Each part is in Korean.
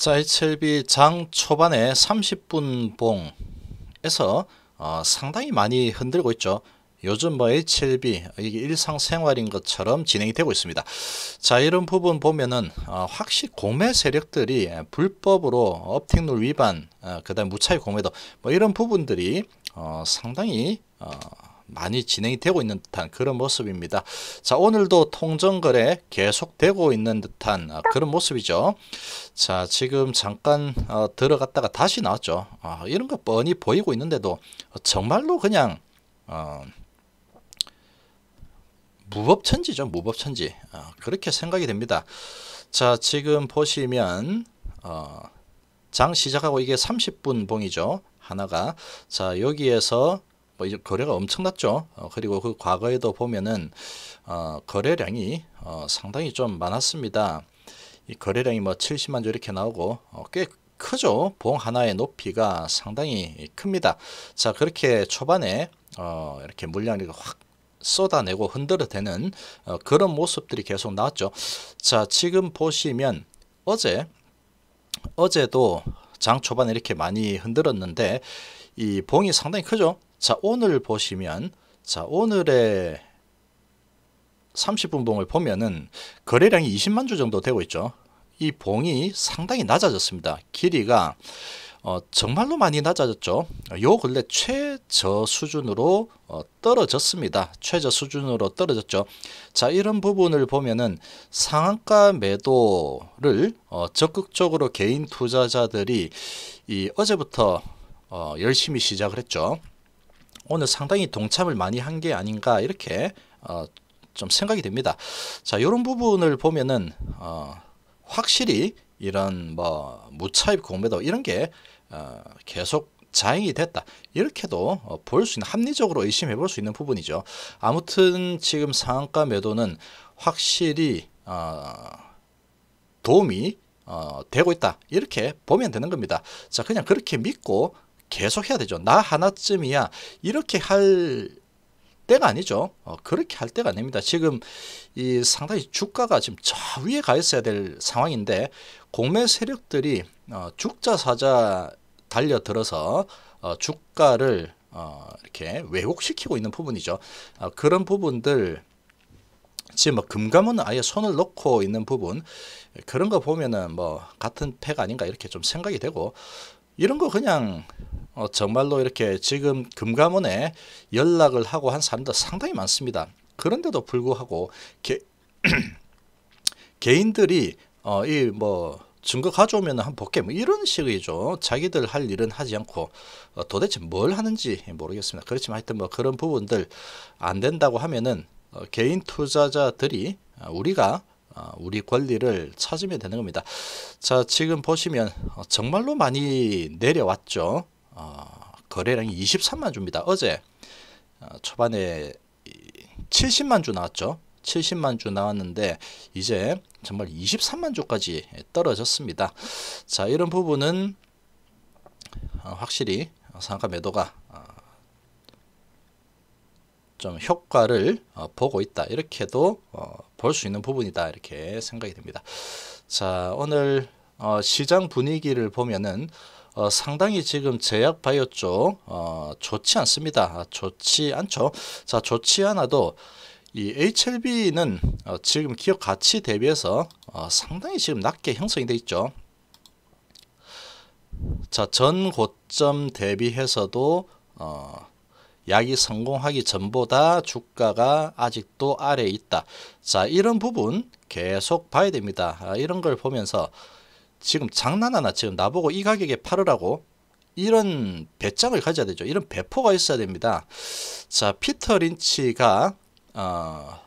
자, HLB 장 초반에 30분 봉에서 어, 상당히 많이 흔들고 있죠. 요즘 뭐 HLB 이게 일상생활인 것처럼 진행이 되고 있습니다. 자 이런 부분 보면은 어, 확실히 공매 세력들이 불법으로 업택률 위반, 어, 그다음 무차익 공매도 뭐 이런 부분들이 어, 상당히 어, 많이 진행이 되고 있는 듯한 그런 모습입니다. 자 오늘도 통정거래 계속되고 있는 듯한 아, 그런 모습이죠. 자 지금 잠깐 어, 들어갔다가 다시 나왔죠. 어, 이런 거 뻔히 보이고 있는데도 정말로 그냥 어, 무법천지죠. 무법천지 아, 그렇게 생각이 됩니다. 자 지금 보시면 어, 장 시작하고 이게 30분 봉이죠. 하나가 자 여기에서 뭐 이제 거래가 엄청났죠. 어, 그리고 그 과거에도 보면은 어, 거래량이 어, 상당히 좀 많았습니다. 이 거래량이 뭐 70만 조 이렇게 나오고 어, 꽤 크죠. 봉 하나의 높이가 상당히 큽니다. 자 그렇게 초반에 어, 이렇게 물량이 확 쏟아내고 흔들어대는 어, 그런 모습들이 계속 나왔죠. 자 지금 보시면 어제 어제도 장 초반에 이렇게 많이 흔들었는데 이 봉이 상당히 크죠. 자, 오늘 보시면 자, 오늘의 30분 봉을 보면은 거래량이 20만 주 정도 되고 있죠. 이 봉이 상당히 낮아졌습니다. 길이가 어, 정말로 많이 낮아졌죠. 요 근래 최저 수준으로 어, 떨어졌습니다. 최저 수준으로 떨어졌죠. 자, 이런 부분을 보면은 상한가 매도를 어, 적극적으로 개인 투자자들이 이 어제부터 어, 열심히 시작을 했죠. 오늘 상당히 동참을 많이 한 게 아닌가 이렇게 어, 좀 생각이 됩니다. 자 이런 부분을 보면은 어, 확실히 이런 뭐 무차입 공매도 이런 게 어, 계속 자행이 됐다 이렇게도 어, 볼수 있는 합리적으로 의심해 볼 수 있는 부분이죠. 아무튼 지금 상한가 매도는 확실히 어, 도움이 어, 되고 있다 이렇게 보면 되는 겁니다. 자 그냥 그렇게 믿고 계속 해야 되죠. 나 하나쯤이야 이렇게 할 때가 아니죠. 어, 그렇게 할 때가 아닙니다. 지금 이 상당히 주가가 지금 저 위에 가 있어야 될 상황인데 공매 세력들이 어, 죽자 사자 달려들어서 어, 주가를 어, 이렇게 왜곡시키고 있는 부분이죠. 어, 그런 부분들 지금 뭐금감은 아예 손을 놓고 있는 부분 그런 거 보면은 뭐 같은 패가 아닌가 이렇게 좀 생각이 되고 이런 거 그냥 어, 정말로 이렇게 지금 금감원에 연락을 하고 한 사람도 상당히 많습니다. 그런데도 불구하고 개, 개인들이 어, 이 뭐 증거 가져오면 한 볼게 뭐 이런 식이죠. 자기들 할 일은 하지 않고 어, 도대체 뭘 하는지 모르겠습니다. 그렇지만 하여튼 뭐 그런 부분들 안 된다고 하면은 어, 개인 투자자들이 아, 우리가 아, 우리 권리를 찾으면 되는 겁니다. 자 지금 보시면 어, 정말로 많이 내려왔죠. 어, 거래량이 23만 주입니다. 어제 어, 초반에 70만 주 나왔죠. 70만 주 나왔는데 이제 정말 23만 주까지 떨어졌습니다. 자 이런 부분은 확실히 상가 매도가 좀 효과를 어, 보고 있다 이렇게도 어, 볼수 있는 부분이다 이렇게 생각이 됩니다. 자 오늘 어, 시장 분위기를 보면은 어, 상당히 지금 제약 바이오 쪽 어, 좋지 않습니다. 아, 좋지 않죠. 자 좋지 않아도 이 HLB는 어, 지금 기업 가치 대비해서 어, 상당히 지금 낮게 형성이 되어 있죠. 자 전 고점 대비해서도 어, 약이 성공하기 전보다 주가가 아직도 아래에 있다. 자 이런 부분 계속 봐야 됩니다. 아, 이런 걸 보면서 지금 장난하나 지금 나보고 이 가격에 팔으라고 이런 배짱을 가져야 되죠. 이런 배포가 있어야 됩니다. 자 피터 린치가 어,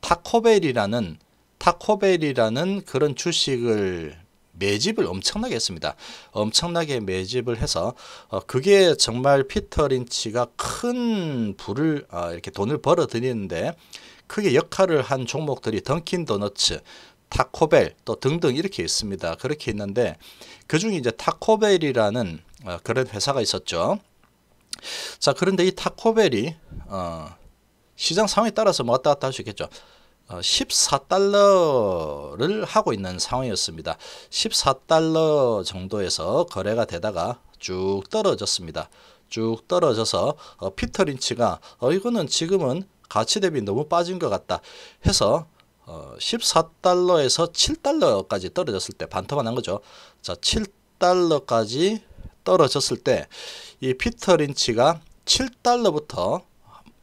타코벨이라는 타코벨이라는 그런 주식을 매집을 엄청나게 했습니다. 엄청나게 매집을 해서 어, 그게 정말 피터 린치가 큰 부를 어, 이렇게 돈을 벌어들이는데 크게 역할을 한 종목들이 던킨 도너츠, 타코벨 또 등등 이렇게 있습니다. 그렇게 있는데 그 중에 이제 타코벨이라는 어, 그런 회사가 있었죠. 자 그런데 이 타코벨이 어, 시장 상황에 따라서 뭐 왔다 갔다 할 수 있겠죠. 14달러를 어, 하고 있는 상황이었습니다. 14달러 정도에서 거래가 되다가 쭉 떨어졌습니다. 쭉 떨어져서 어, 피터 린치가 어, 이거는 지금은 가치 대비 너무 빠진 것 같다 해서 어, 14달러에서 7달러까지 떨어졌을 때반토만한 거죠. 자, 7달러까지 떨어졌을 때 이 피터 린치가 7달러부터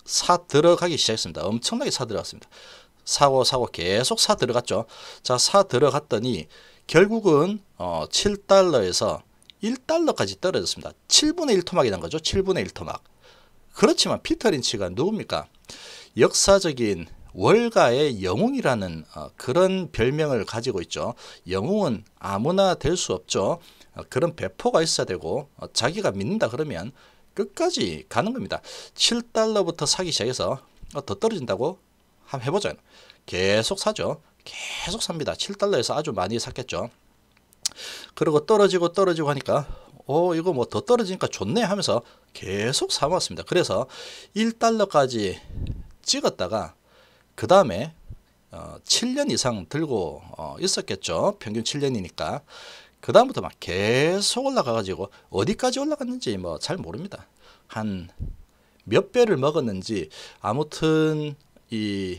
사 들어가기 시작했습니다. 엄청나게 사 들어갔습니다. 사고 사고 계속 사 들어갔죠. 자, 사 들어갔더니 결국은 어, 7달러에서 1달러까지 떨어졌습니다. 7분의 1 토막이 난 거죠. 7분의 1 토막. 그렇지만 피터 린치가 누굽니까? 역사적인 월가의 영웅이라는 어, 그런 별명을 가지고 있죠. 영웅은 아무나 될 수 없죠. 어, 그런 배포가 있어야 되고 어, 자기가 믿는다 그러면 끝까지 가는 겁니다. 7달러부터 사기 시작해서 어, 더 떨어진다고 한번 해보자. 계속 사죠. 계속 삽니다. 7달러에서 아주 많이 샀겠죠. 그리고 떨어지고 떨어지고 하니까 오 어, 이거 뭐 더 떨어지니까 좋네 하면서 계속 사모았습니다. 그래서 1달러까지 찍었다가 그 다음에 어, 7년 이상 들고 어, 있었겠죠. 평균 7년이니까. 그 다음부터 막 계속 올라가가지고 어디까지 올라갔는지 뭐 잘 모릅니다. 한 몇 배를 먹었는지 아무튼 이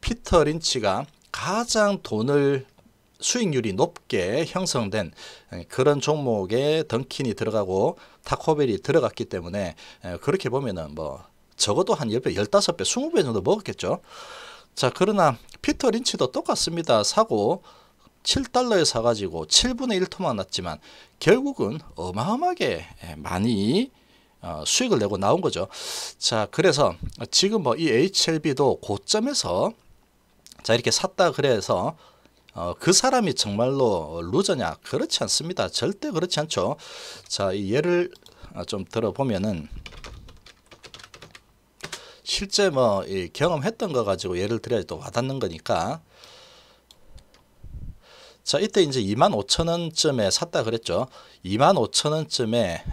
피터 린치가 가장 돈을 수익률이 높게 형성된 그런 종목에 던킨이 들어가고 타코벨이 들어갔기 때문에 그렇게 보면은 뭐 적어도 한 10배, 15배, 20배 정도 먹었겠죠. 자, 그러나 피터 린치도 똑같습니다. 사고 7달러에 사가지고 7분의 1토만 났지만 결국은 어마어마하게 많이 어, 수익을 내고 나온 거죠. 자, 그래서 지금 뭐 이 HLB도 고점에서 자 이렇게 샀다 그래서 어, 그 사람이 정말로 루저냐? 그렇지 않습니다. 절대 그렇지 않죠. 자, 이 예를 어, 좀 들어보면은 실제 뭐 경험했던 거 가지고 예를 들어야 또 와닿는 거니까 자 이때 이제 25,000원쯤에 샀다 그랬죠. 25,000원쯤에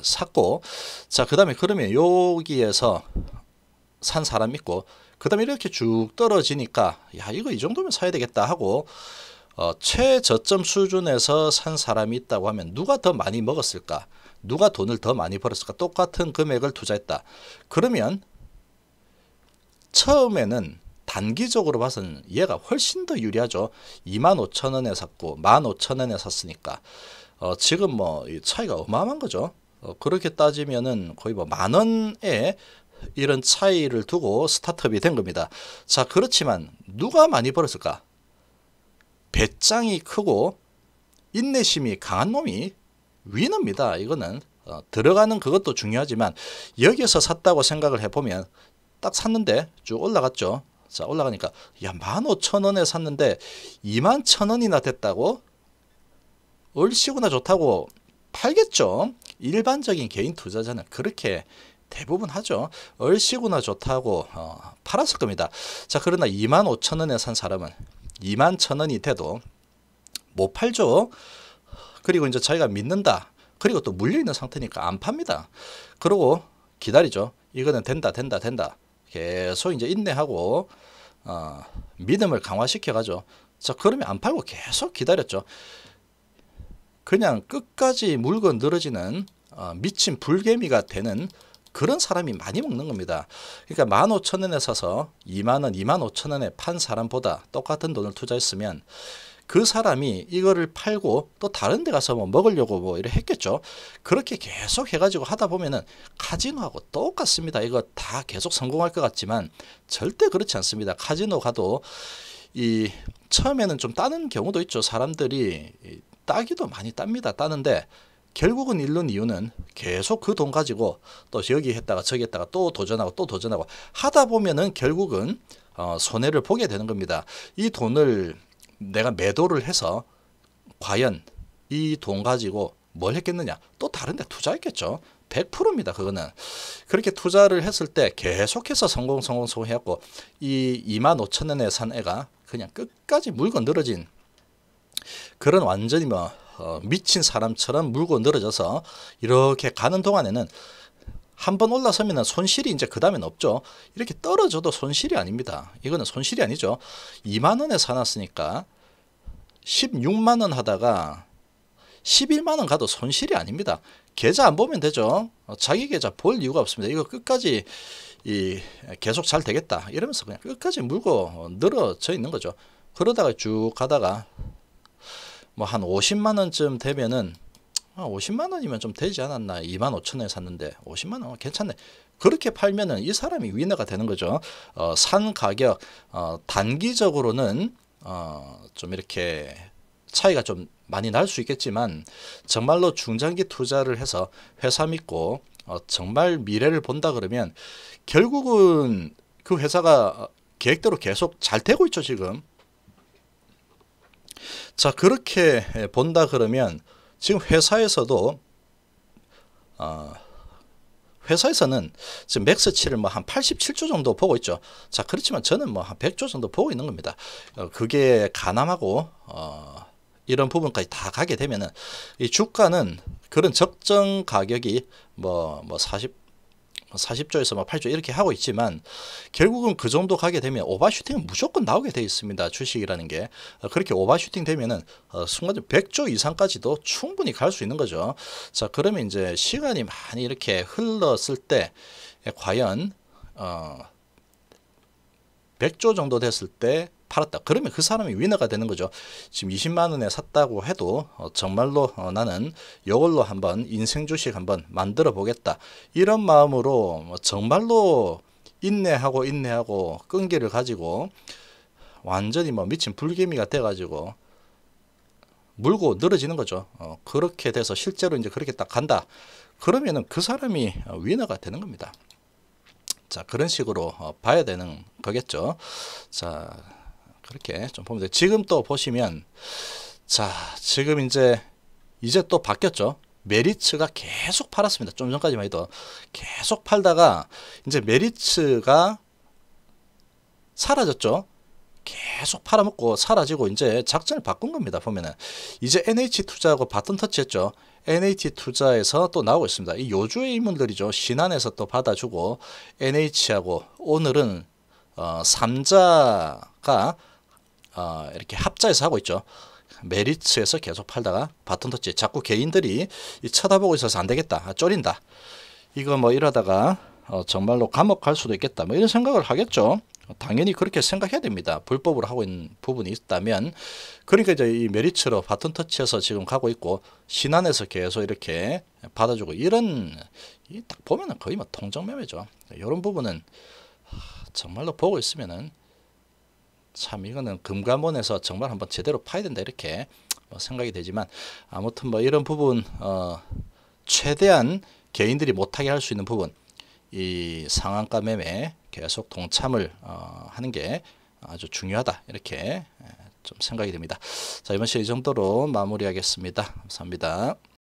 샀고 자그 다음에 그러면 여기에서 산 사람 있고 그 다음에 이렇게 쭉 떨어지니까 야 이거 이 정도면 사야 되겠다 하고 어, 최저점 수준에서 산 사람이 있다고 하면 누가 더 많이 먹었을까 누가 돈을 더 많이 벌었을까 똑같은 금액을 투자했다 그러면 처음에는 단기적으로 봐서는 얘가 훨씬 더 유리하죠 25,000원에 샀고 15,000원에 샀으니까 어, 지금 뭐 차이가 어마어마한 거죠 어, 그렇게 따지면은 거의 뭐 만 원에 이런 차이를 두고 스타트업이 된 겁니다. 자, 그렇지만 누가 많이 벌었을까? 배짱이 크고 인내심이 강한 놈이 위너입니다. 이거는 어, 들어가는 그것도 중요하지만 여기서 샀다고 생각을 해보면 딱 샀는데 쭉 올라갔죠. 자 올라가니까 야 15,000원에 샀는데 21,000원이나 됐다고 얼씨구나 좋다고 팔겠죠. 일반적인 개인 투자자는 그렇게 대부분 하죠. 얼씨구나 좋다고 어, 팔았을 겁니다. 자 그러나 2만 5천 원에 산 사람은 2만 천 원이 돼도 못 팔죠. 그리고 이제 자기가 믿는다. 그리고 또 물려있는 상태니까 안 팝니다. 그러고 기다리죠. 이거는 된다 된다 된다. 계속 이제 인내하고 어, 믿음을 강화시켜가죠. 자 그러면 안 팔고 계속 기다렸죠. 그냥 끝까지 물건 늘어지는 어, 미친 불개미가 되는 그런 사람이 많이 먹는 겁니다. 그러니까 15,000원에 사서 2만원, 25,000원에 판 사람보다 똑같은 돈을 투자했으면 그 사람이 이거를 팔고 또 다른 데 가서 뭐 먹으려고 뭐 이래 했겠죠. 그렇게 계속 해가지고 하다 보면은 카지노하고 똑같습니다. 이거 다 계속 성공할 것 같지만 절대 그렇지 않습니다. 카지노 가도 이 처음에는 좀 따는 경우도 있죠. 사람들이 따기도 많이 땁니다. 따는데 결국은 잃는 이유는 계속 그 돈 가지고 또저기 했다가 저기 했다가 또 도전하고 또 도전하고 하다 보면은 결국은 어, 손해를 보게 되는 겁니다. 이 돈을 내가 매도를 해서 과연 이 돈 가지고 뭘 했겠느냐? 또 다른 데 투자했겠죠. 100%입니다. 그거는. 그렇게 투자를 했을 때 계속해서 성공 성공 성공해갖고 이 2만 5천 원에 산 애가 그냥 끝까지 물건 늘어진 그런 완전히 뭐 어, 미친 사람처럼 물고 늘어져서 이렇게 가는 동안에는 한 번 올라서면 손실이 이제 그 다음엔 없죠. 이렇게 떨어져도 손실이 아닙니다. 이거는 손실이 아니죠. 2만 원에 사놨으니까 16만 원 하다가 11만 원 가도 손실이 아닙니다. 계좌 안 보면 되죠. 어, 자기 계좌 볼 이유가 없습니다. 이거 끝까지 이 계속 잘 되겠다 이러면서 그냥 끝까지 물고 어, 늘어져 있는 거죠. 그러다가 쭉 가다가 뭐한 50만 원쯤 되면은 아, 50만 원이면 좀 되지 않았나 2만 5천 원에 샀는데 50만 원 괜찮네 그렇게 팔면은 이 사람이 위너가 되는 거죠 어, 산 가격 어, 단기적으로는 어, 좀 이렇게 차이가 좀 많이 날 수 있겠지만 정말로 중장기 투자를 해서 회사 믿고 어, 정말 미래를 본다 그러면 결국은 그 회사가 어, 계획대로 계속 잘 되고 있죠 지금 자 그렇게 본다 그러면 지금 회사에서도 어, 회사에서는 지금 맥스치를 뭐 한 87조 정도 보고 있죠. 자 그렇지만 저는 뭐 한 100조 정도 보고 있는 겁니다. 어, 그게 가늠하고 어, 이런 부분까지 다 가게 되면은 이 주가는 그런 적정 가격이 뭐뭐 뭐40 40조에서 뭐 막 뭐 8조 이렇게 하고 있지만 결국은 그 정도 가게 되면 오버슈팅은 무조건 나오게 돼 있습니다. 주식이라는 게 어, 그렇게 오버슈팅 되면은 어, 순간 적으로 100조 이상까지도 충분히 갈 수 있는 거죠. 자 그러면 이제 시간이 많이 이렇게 흘렀을 때 예, 과연 어 100조 정도 됐을 때 팔았다. 그러면 그 사람이 위너가 되는 거죠. 지금 20만 원에 샀다고 해도 어, 정말로 어, 나는 이걸로 한번 인생 주식 한번 만들어 보겠다. 이런 마음으로 뭐 정말로 인내하고 인내하고 끈기를 가지고 완전히 뭐 미친 불개미가 돼가지고 물고 늘어지는 거죠. 어, 그렇게 돼서 실제로 이제 그렇게 딱 간다. 그러면은 그 사람이 위너가 되는 겁니다. 자 그런 식으로 어, 봐야 되는 거겠죠. 자 그렇게 좀 보면 돼. 지금 또 보시면 자 지금 이제 이제 또 바뀌었죠. 메리츠가 계속 팔았습니다. 좀 전까지만 해도 계속 팔다가 이제 메리츠가 사라졌죠. 계속 팔아먹고 사라지고 이제 작전을 바꾼 겁니다. 보면은 이제 NH 투자하고 바톤 터치했죠. NH 투자에서 또 나오고 있습니다. 이 요주의 인물들이죠. 신한에서 또 받아주고 NH하고 오늘은 어, 삼자가 어, 이렇게 합자에서 하고 있죠. 메리츠에서 계속 팔다가 바톤터치 자꾸 개인들이 이 쳐다보고 있어서 안 되겠다. 아, 쫄인다. 이거 뭐 이러다가 어, 정말로 감옥 갈 수도 있겠다. 뭐 이런 생각을 하겠죠. 당연히 그렇게 생각해야 됩니다. 불법으 하고 있는 부분이 있다면 그러니까 이제 이 메리츠로 바톤 터치해서 지금 가고 있고 신안에서 계속 이렇게 받아주고 이런 딱 보면은 거의 뭐 통정매매죠. 이런 부분은 정말로 보고 있으면은 참 이거는 금감원에서 정말 한번 제대로 파야 된다 이렇게 뭐 생각이 되지만 아무튼 뭐 이런 부분 어 최대한 개인들이 못하게 할 수 있는 부분 이 상한가 매매 계속 동참을 어, 하는 게 아주 중요하다 이렇게 좀 생각이 됩니다. 자 이번 시간 이 정도로 마무리하겠습니다. 감사합니다.